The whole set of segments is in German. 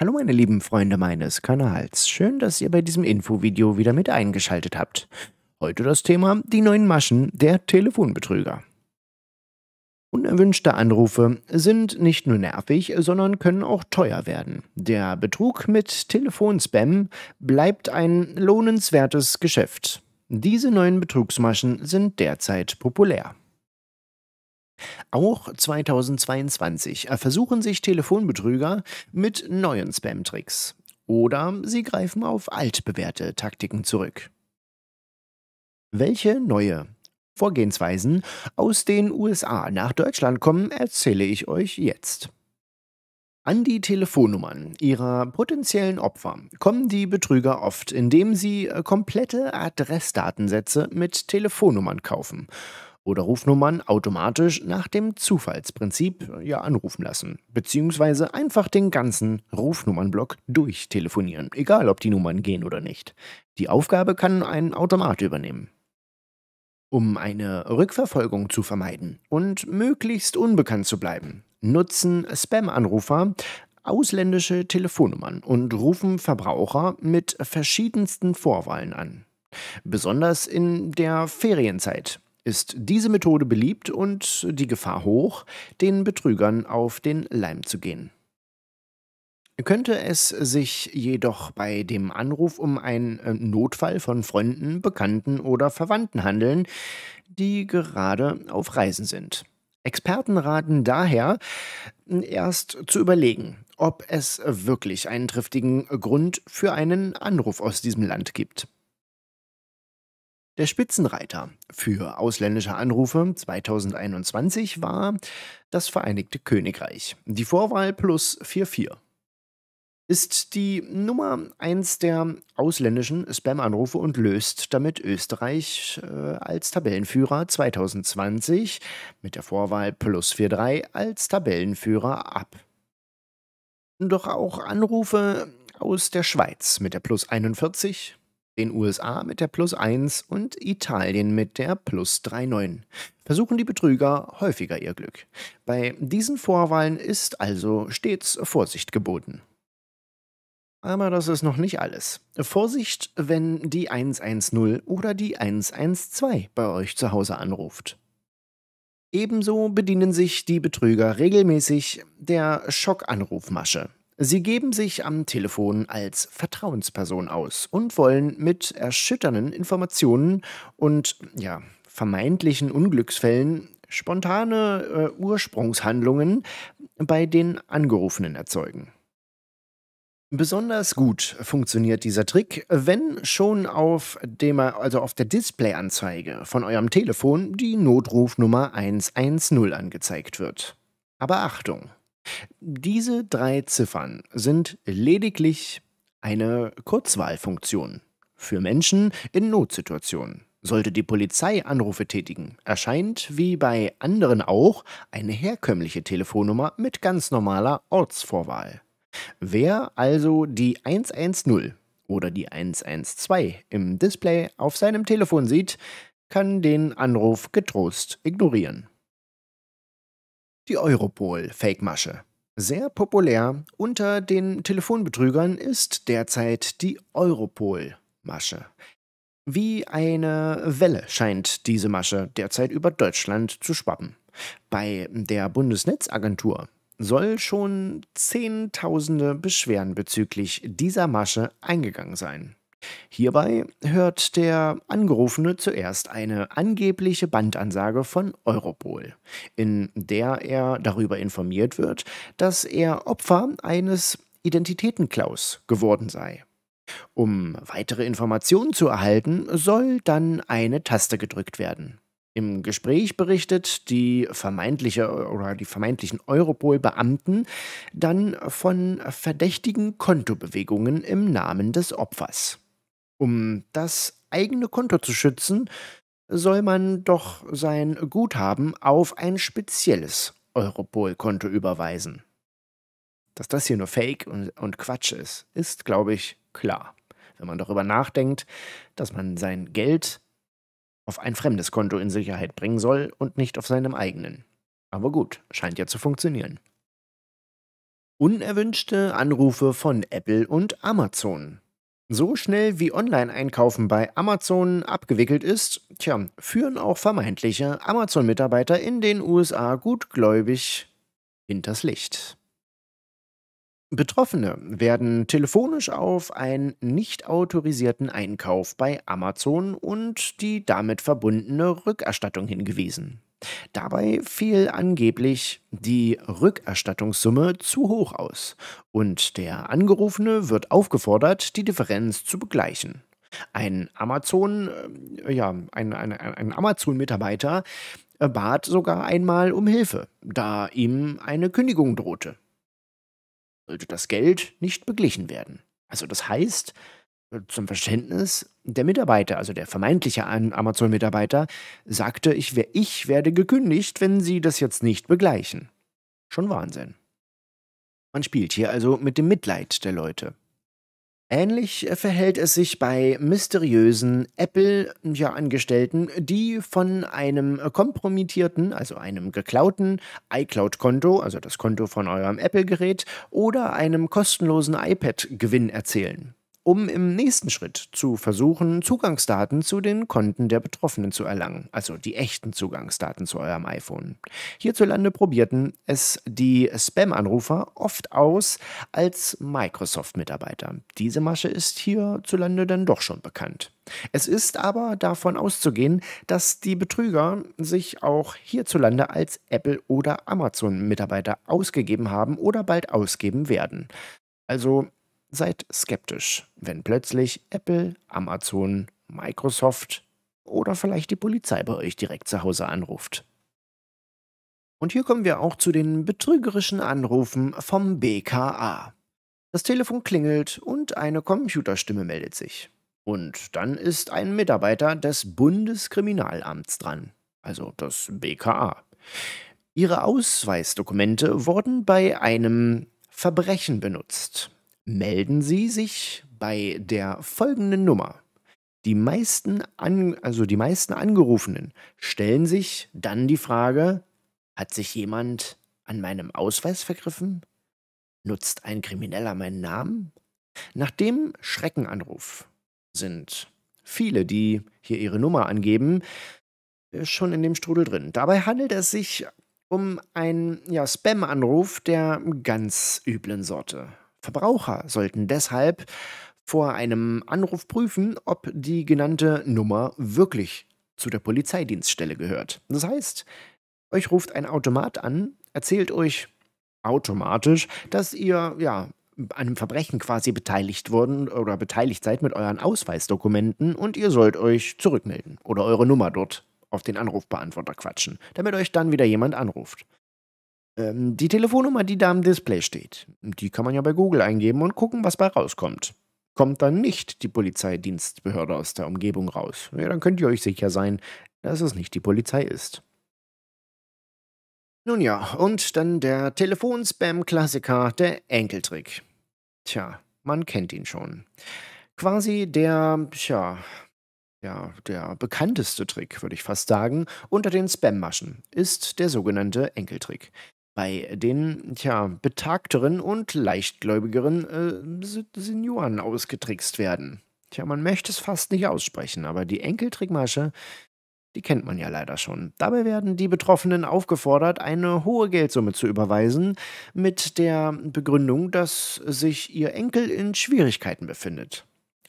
Hallo meine lieben Freunde meines Kanals, schön, dass ihr bei diesem Infovideo wieder mit eingeschaltet habt. Heute das Thema die neuen Maschen der Telefonbetrüger. Unerwünschte Anrufe sind nicht nur nervig, sondern können auch teuer werden. Der Betrug mit Telefonspam bleibt ein lohnenswertes Geschäft. Diese neuen Betrugsmaschen sind derzeit populär. Auch 2022 versuchen sich Telefonbetrüger mit neuen Spam-Tricks. Oder sie greifen auf altbewährte Taktiken zurück. Welche neue Vorgehensweisen aus den USA nach Deutschland kommen, erzähle ich euch jetzt. An die Telefonnummern ihrer potenziellen Opfer kommen die Betrüger oft, indem sie komplette Adressdatensätze mit Telefonnummern kaufen oder Rufnummern automatisch nach dem Zufallsprinzip ja anrufen lassen, beziehungsweise einfach den ganzen Rufnummernblock durchtelefonieren, egal ob die Nummern gehen oder nicht. Die Aufgabe kann ein Automat übernehmen. Um eine Rückverfolgung zu vermeiden und möglichst unbekannt zu bleiben, nutzen Spam-Anrufer ausländische Telefonnummern und rufen Verbraucher mit verschiedensten Vorwahlen an. Besonders in der Ferienzeit ist diese Methode beliebt und die Gefahr hoch, den Betrügern auf den Leim zu gehen. Könnte es sich jedoch bei dem Anruf um einen äh, Notfall von Freunden, Bekannten oder Verwandten handeln, die gerade auf Reisen sind? Experten raten daher, erst zu überlegen, ob es wirklich einen triftigen Grund für einen Anruf aus diesem Land gibt. Der Spitzenreiter für ausländische Anrufe 2021 war das Vereinigte Königreich. Die Vorwahl plus 44 ist die Nummer 1 der ausländischen Spam-Anrufe und löst damit Österreich äh, als Tabellenführer 2020 mit der Vorwahl plus 43 als Tabellenführer ab. Doch auch Anrufe aus der Schweiz mit der plus 41 den USA mit der Plus 1 und Italien mit der Plus 3,9. Versuchen die Betrüger häufiger ihr Glück. Bei diesen Vorwahlen ist also stets Vorsicht geboten. Aber das ist noch nicht alles. Vorsicht, wenn die 110 oder die 112 bei euch zu Hause anruft. Ebenso bedienen sich die Betrüger regelmäßig der Schockanrufmasche. Sie geben sich am Telefon als Vertrauensperson aus und wollen mit erschütternden Informationen und ja, vermeintlichen Unglücksfällen spontane äh, Ursprungshandlungen bei den Angerufenen erzeugen. Besonders gut funktioniert dieser Trick, wenn schon auf dem, also auf der Displayanzeige von eurem Telefon die Notrufnummer 110 angezeigt wird. Aber Achtung, diese drei Ziffern sind lediglich eine Kurzwahlfunktion für Menschen in Notsituationen. Sollte die Polizei Anrufe tätigen, erscheint wie bei anderen auch eine herkömmliche Telefonnummer mit ganz normaler Ortsvorwahl. Wer also die 110 oder die 112 im Display auf seinem Telefon sieht, kann den Anruf getrost ignorieren die Europol-Fake-Masche. Sehr populär unter den Telefonbetrügern ist derzeit die Europol-Masche. Wie eine Welle scheint diese Masche derzeit über Deutschland zu schwappen. Bei der Bundesnetzagentur soll schon Zehntausende Beschwerden bezüglich dieser Masche eingegangen sein. Hierbei hört der Angerufene zuerst eine angebliche Bandansage von Europol, in der er darüber informiert wird, dass er Opfer eines Identitätenklaus geworden sei. Um weitere Informationen zu erhalten, soll dann eine Taste gedrückt werden. Im Gespräch berichtet die vermeintliche oder die vermeintlichen Europol-Beamten dann von verdächtigen Kontobewegungen im Namen des Opfers. Um das eigene Konto zu schützen, soll man doch sein Guthaben auf ein spezielles Europol-Konto überweisen. Dass das hier nur Fake und, und Quatsch ist, ist, glaube ich, klar, wenn man darüber nachdenkt, dass man sein Geld auf ein fremdes Konto in Sicherheit bringen soll und nicht auf seinem eigenen. Aber gut, scheint ja zu funktionieren. Unerwünschte Anrufe von Apple und Amazon. So schnell wie Online-Einkaufen bei Amazon abgewickelt ist, tja, führen auch vermeintliche Amazon-Mitarbeiter in den USA gutgläubig hinters Licht. Betroffene werden telefonisch auf einen nicht autorisierten Einkauf bei Amazon und die damit verbundene Rückerstattung hingewiesen. Dabei fiel angeblich die Rückerstattungssumme zu hoch aus und der Angerufene wird aufgefordert, die Differenz zu begleichen. Ein Amazon, äh, ja, ein, ein, ein Amazon-Mitarbeiter äh, bat sogar einmal um Hilfe, da ihm eine Kündigung drohte. Sollte das Geld nicht beglichen werden. Also das heißt, zum Verständnis, der Mitarbeiter, also der vermeintliche Amazon-Mitarbeiter, sagte, ich, wär, ich werde gekündigt, wenn Sie das jetzt nicht begleichen. Schon Wahnsinn. Man spielt hier also mit dem Mitleid der Leute. Ähnlich äh, verhält es sich bei mysteriösen Apple-Angestellten, ja, die von einem kompromittierten, also einem geklauten iCloud-Konto, also das Konto von eurem Apple-Gerät, oder einem kostenlosen iPad-Gewinn erzählen um im nächsten Schritt zu versuchen, Zugangsdaten zu den Konten der Betroffenen zu erlangen, also die echten Zugangsdaten zu eurem iPhone. Hierzulande probierten es die Spam-Anrufer oft aus als Microsoft-Mitarbeiter. Diese Masche ist hierzulande dann doch schon bekannt. Es ist aber davon auszugehen, dass die Betrüger sich auch hierzulande als Apple- oder Amazon-Mitarbeiter ausgegeben haben oder bald ausgeben werden. Also seid skeptisch, wenn plötzlich Apple, Amazon, Microsoft oder vielleicht die Polizei bei euch direkt zu Hause anruft. Und hier kommen wir auch zu den betrügerischen Anrufen vom BKA. Das Telefon klingelt und eine Computerstimme meldet sich. Und dann ist ein Mitarbeiter des Bundeskriminalamts dran, also das BKA. Ihre Ausweisdokumente wurden bei einem Verbrechen benutzt melden Sie sich bei der folgenden Nummer. Die meisten, an, also die meisten Angerufenen stellen sich dann die Frage, hat sich jemand an meinem Ausweis vergriffen? Nutzt ein Krimineller meinen Namen? Nach dem Schreckenanruf sind viele, die hier ihre Nummer angeben, äh, schon in dem Strudel drin. Dabei handelt es sich um einen ja, Spam-Anruf der ganz üblen Sorte. Verbraucher sollten deshalb vor einem Anruf prüfen, ob die genannte Nummer wirklich zu der Polizeidienststelle gehört. Das heißt, euch ruft ein Automat an, erzählt euch automatisch, dass ihr ja an einem Verbrechen quasi beteiligt wurden oder beteiligt seid mit euren Ausweisdokumenten und ihr sollt euch zurückmelden oder eure Nummer dort auf den Anrufbeantworter quatschen, damit euch dann wieder jemand anruft. Ähm, die Telefonnummer, die da am Display steht, die kann man ja bei Google eingeben und gucken, was bei rauskommt. Kommt dann nicht die Polizeidienstbehörde aus der Umgebung raus, ja, dann könnt ihr euch sicher sein, dass es nicht die Polizei ist. Nun ja, und dann der Telefonspam-Klassiker, der Enkeltrick. Tja, man kennt ihn schon. Quasi der, tja, ja, der bekannteste Trick, würde ich fast sagen, unter den Spam-Maschen ist der sogenannte Enkeltrick bei den tja, betagteren und leichtgläubigeren äh, Senioren ausgetrickst werden. Tja, man möchte es fast nicht aussprechen, aber die Enkeltrickmasche, die kennt man ja leider schon. Dabei werden die Betroffenen aufgefordert, eine hohe Geldsumme zu überweisen, mit der Begründung, dass sich ihr Enkel in Schwierigkeiten befindet.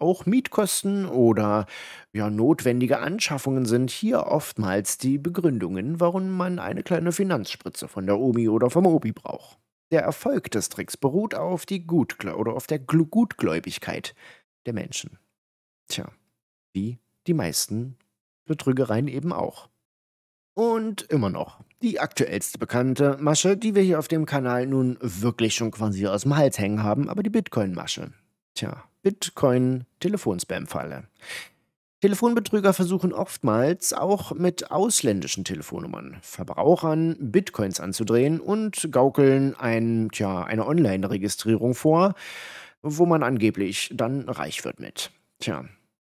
Auch Mietkosten oder ja, notwendige Anschaffungen sind hier oftmals die Begründungen, warum man eine kleine Finanzspritze von der Omi oder vom Obi braucht. Der Erfolg des Tricks beruht auf, die Gutgl oder auf der Gl Gutgläubigkeit der Menschen. Tja, wie die meisten Betrügereien eben auch. Und immer noch die aktuellste bekannte Masche, die wir hier auf dem Kanal nun wirklich schon quasi aus dem Hals hängen haben, aber die Bitcoin-Masche. Tja, Bitcoin-Telefonspam-Falle. Telefonbetrüger versuchen oftmals auch mit ausländischen Telefonnummern Verbrauchern Bitcoins anzudrehen und gaukeln ein, tja, eine Online-Registrierung vor, wo man angeblich dann reich wird mit. Tja,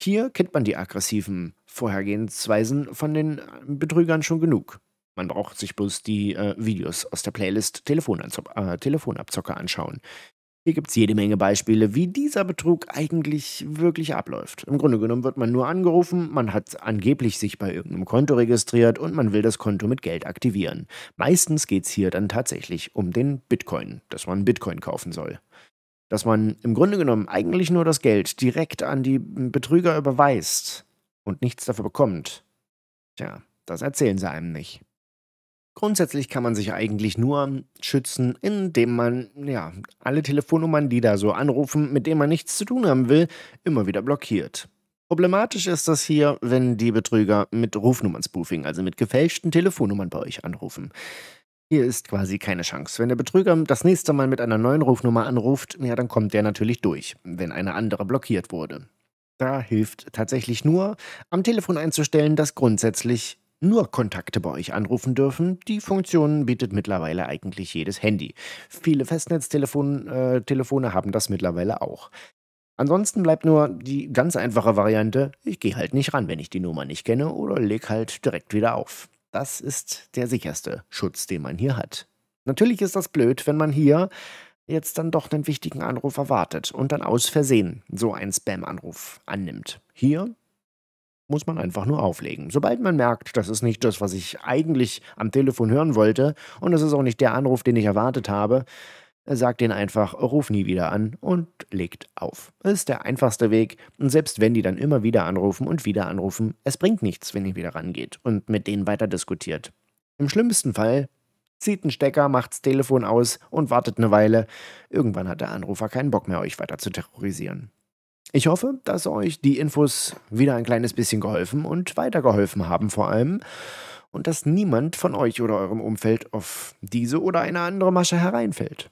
hier kennt man die aggressiven Vorhergehensweisen von den Betrügern schon genug. Man braucht sich bloß die äh, Videos aus der Playlist äh, Telefonabzocker anschauen. Hier gibt es jede Menge Beispiele, wie dieser Betrug eigentlich wirklich abläuft. Im Grunde genommen wird man nur angerufen, man hat angeblich sich bei irgendeinem Konto registriert und man will das Konto mit Geld aktivieren. Meistens geht es hier dann tatsächlich um den Bitcoin, dass man Bitcoin kaufen soll. Dass man im Grunde genommen eigentlich nur das Geld direkt an die Betrüger überweist und nichts dafür bekommt. Tja, das erzählen sie einem nicht. Grundsätzlich kann man sich eigentlich nur schützen, indem man ja alle Telefonnummern, die da so anrufen, mit denen man nichts zu tun haben will, immer wieder blockiert. Problematisch ist das hier, wenn die Betrüger mit Rufnummern-Spoofing, also mit gefälschten Telefonnummern bei euch anrufen. Hier ist quasi keine Chance. Wenn der Betrüger das nächste Mal mit einer neuen Rufnummer anruft, ja, dann kommt der natürlich durch, wenn eine andere blockiert wurde. Da hilft tatsächlich nur, am Telefon einzustellen, dass grundsätzlich nur Kontakte bei euch anrufen dürfen. Die Funktion bietet mittlerweile eigentlich jedes Handy. Viele Festnetztelefone äh, haben das mittlerweile auch. Ansonsten bleibt nur die ganz einfache Variante, ich gehe halt nicht ran, wenn ich die Nummer nicht kenne oder leg halt direkt wieder auf. Das ist der sicherste Schutz, den man hier hat. Natürlich ist das blöd, wenn man hier jetzt dann doch einen wichtigen Anruf erwartet und dann aus Versehen so einen Spam-Anruf annimmt. Hier muss man einfach nur auflegen. Sobald man merkt, das ist nicht das, was ich eigentlich am Telefon hören wollte und es ist auch nicht der Anruf, den ich erwartet habe, sagt den einfach, ruf nie wieder an und legt auf. Das ist der einfachste Weg. Und selbst wenn die dann immer wieder anrufen und wieder anrufen, es bringt nichts, wenn ihr wieder rangeht und mit denen weiter diskutiert. Im schlimmsten Fall zieht einen Stecker, macht's Telefon aus und wartet eine Weile. Irgendwann hat der Anrufer keinen Bock mehr, euch weiter zu terrorisieren. Ich hoffe, dass euch die Infos wieder ein kleines bisschen geholfen und weitergeholfen haben vor allem und dass niemand von euch oder eurem Umfeld auf diese oder eine andere Masche hereinfällt.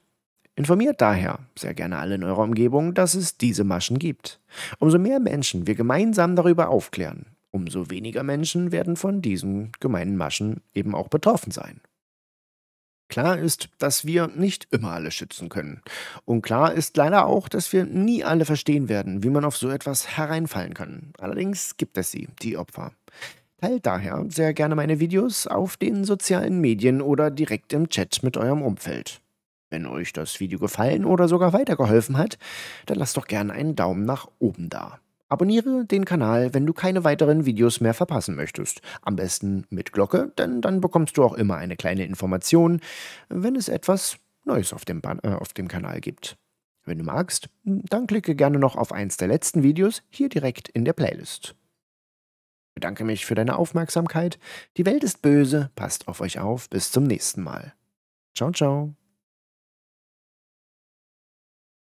Informiert daher sehr gerne alle in eurer Umgebung, dass es diese Maschen gibt. Umso mehr Menschen wir gemeinsam darüber aufklären, umso weniger Menschen werden von diesen gemeinen Maschen eben auch betroffen sein. Klar ist, dass wir nicht immer alle schützen können. Und klar ist leider auch, dass wir nie alle verstehen werden, wie man auf so etwas hereinfallen kann. Allerdings gibt es sie, die Opfer. Teilt daher sehr gerne meine Videos auf den sozialen Medien oder direkt im Chat mit eurem Umfeld. Wenn euch das Video gefallen oder sogar weitergeholfen hat, dann lasst doch gerne einen Daumen nach oben da. Abonniere den Kanal, wenn du keine weiteren Videos mehr verpassen möchtest. Am besten mit Glocke, denn dann bekommst du auch immer eine kleine Information, wenn es etwas Neues auf dem, Ban äh, auf dem Kanal gibt. Wenn du magst, dann klicke gerne noch auf eins der letzten Videos hier direkt in der Playlist. Ich bedanke mich für deine Aufmerksamkeit. Die Welt ist böse, passt auf euch auf, bis zum nächsten Mal. Ciao, ciao.